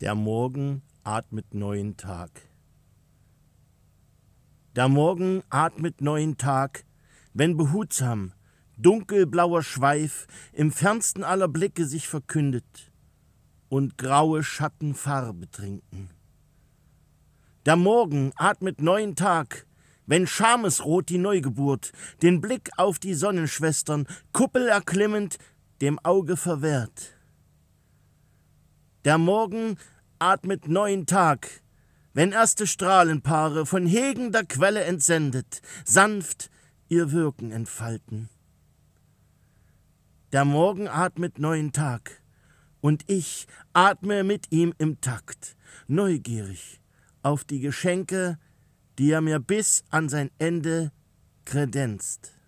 Der Morgen atmet neuen Tag. Der Morgen atmet neuen Tag, wenn behutsam dunkelblauer Schweif im fernsten aller Blicke sich verkündet und graue Schatten Farbe trinken. Der Morgen atmet neuen Tag, wenn schamesrot die Neugeburt den Blick auf die Sonnenschwestern, Kuppel erklimmend, dem Auge verwehrt. Der Morgen atmet neuen Tag, wenn erste Strahlenpaare von hegender Quelle entsendet, sanft ihr Wirken entfalten. Der Morgen atmet neuen Tag, und ich atme mit ihm im Takt, neugierig auf die Geschenke, die er mir bis an sein Ende kredenzt.